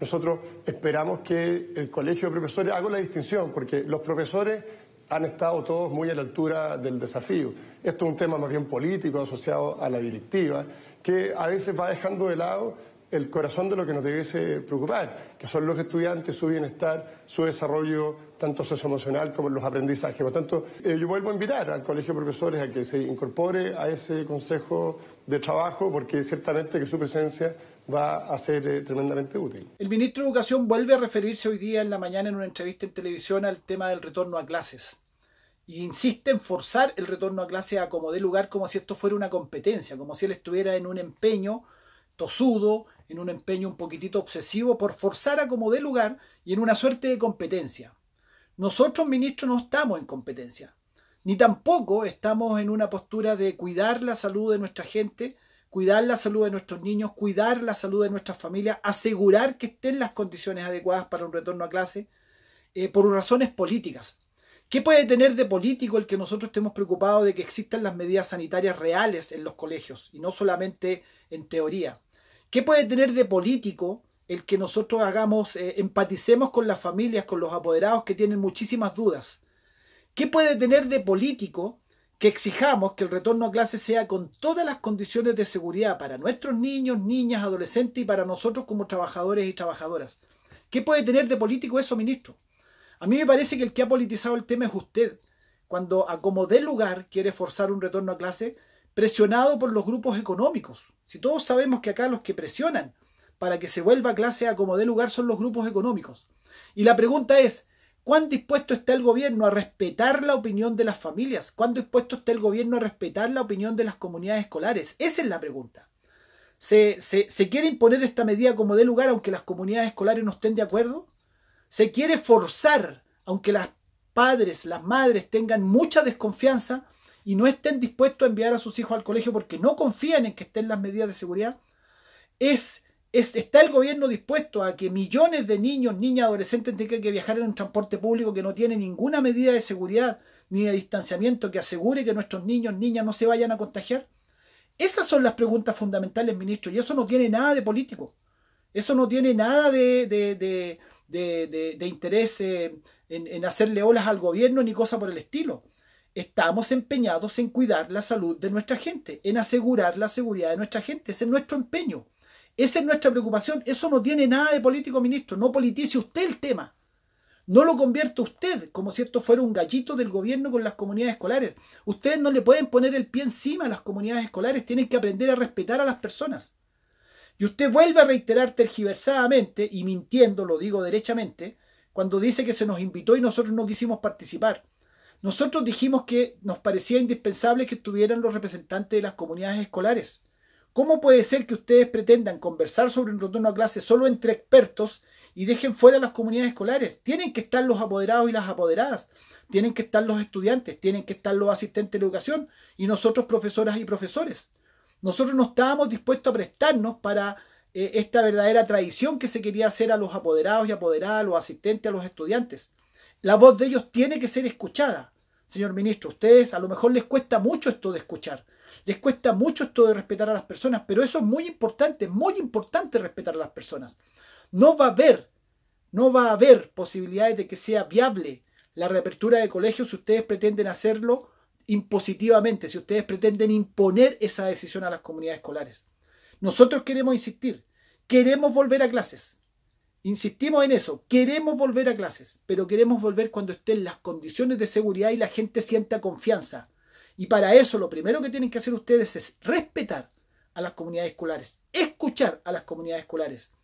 Nosotros esperamos que el colegio de profesores, hago la distinción, porque los profesores han estado todos muy a la altura del desafío. Esto es un tema más bien político asociado a la directiva, que a veces va dejando de lado el corazón de lo que nos debiese preocupar, que son los estudiantes, su bienestar, su desarrollo tanto socioemocional como los aprendizajes. Por tanto, eh, yo vuelvo a invitar al Colegio de Profesores a que se incorpore a ese Consejo de Trabajo porque ciertamente que su presencia va a ser eh, tremendamente útil. El ministro de Educación vuelve a referirse hoy día en la mañana en una entrevista en televisión al tema del retorno a clases. Y insiste en forzar el retorno a clases a como de lugar, como si esto fuera una competencia, como si él estuviera en un empeño tosudo en un empeño un poquitito obsesivo por forzar a como dé lugar y en una suerte de competencia. Nosotros, ministros, no estamos en competencia, ni tampoco estamos en una postura de cuidar la salud de nuestra gente, cuidar la salud de nuestros niños, cuidar la salud de nuestras familias, asegurar que estén las condiciones adecuadas para un retorno a clase, eh, por razones políticas. ¿Qué puede tener de político el que nosotros estemos preocupados de que existan las medidas sanitarias reales en los colegios y no solamente en teoría? ¿Qué puede tener de político el que nosotros hagamos, eh, empaticemos con las familias, con los apoderados que tienen muchísimas dudas? ¿Qué puede tener de político que exijamos que el retorno a clase sea con todas las condiciones de seguridad para nuestros niños, niñas, adolescentes y para nosotros como trabajadores y trabajadoras? ¿Qué puede tener de político eso, ministro? A mí me parece que el que ha politizado el tema es usted. Cuando a como dé lugar quiere forzar un retorno a clase, presionado por los grupos económicos. Si todos sabemos que acá los que presionan para que se vuelva clase A como dé lugar son los grupos económicos. Y la pregunta es, ¿cuán dispuesto está el gobierno a respetar la opinión de las familias? ¿Cuán dispuesto está el gobierno a respetar la opinión de las comunidades escolares? Esa es la pregunta. ¿Se, quiere imponer esta medida como dé lugar aunque las comunidades escolares no estén de acuerdo? ¿Se quiere forzar aunque las padres, las madres tengan mucha desconfianza y no estén dispuestos a enviar a sus hijos al colegio porque no confían en que estén las medidas de seguridad, es, está el gobierno dispuesto a que millones de niños, niñas, adolescentes tengan que viajar en un transporte público que no tiene ninguna medida de seguridad ni de distanciamiento que asegure que nuestros niños, niñas no se vayan a contagiar. Esas son las preguntas fundamentales, ministro, y eso no tiene nada de político. Eso no tiene nada de, de, interés eh, en, en hacerle olas al gobierno ni cosa por el estilo estamos empeñados en cuidar la salud de nuestra gente, en asegurar la seguridad de nuestra gente. Ese es nuestro empeño. Esa es nuestra preocupación. Eso no tiene nada de político, ministro. No politice usted el tema. No lo convierte usted como si esto fuera un gallito del gobierno con las comunidades escolares. Ustedes no le pueden poner el pie encima a las comunidades escolares. Tienen que aprender a respetar a las personas. Y usted vuelve a reiterar tergiversadamente y mintiendo, lo digo derechamente, cuando dice que se nos invitó y nosotros no quisimos participar. Nosotros dijimos que nos parecía indispensable que estuvieran los representantes de las comunidades escolares. ¿Cómo puede ser que ustedes pretendan conversar sobre un retorno a clase solo entre expertos y dejen fuera las comunidades escolares? Tienen que estar los apoderados y las apoderadas, tienen que estar los estudiantes, tienen que estar los asistentes de educación y nosotros profesoras y profesores. Nosotros no estábamos dispuestos a prestarnos para eh, esta verdadera tradición que se quería hacer a los apoderados y apoderadas, a los asistentes, a los estudiantes. La voz de ellos tiene que ser escuchada. Señor ministro, a ustedes a lo mejor les cuesta mucho esto de escuchar, les cuesta mucho esto de respetar a las personas, pero eso es muy importante, muy importante respetar a las personas. No va a haber, no va a haber posibilidades de que sea viable la reapertura de colegios si ustedes pretenden hacerlo impositivamente, si ustedes pretenden imponer esa decisión a las comunidades escolares. Nosotros queremos insistir, queremos volver a clases, Insistimos en eso, queremos volver a clases, pero queremos volver cuando estén las condiciones de seguridad y la gente sienta confianza. Y para eso lo primero que tienen que hacer ustedes es respetar a las comunidades escolares, escuchar a las comunidades escolares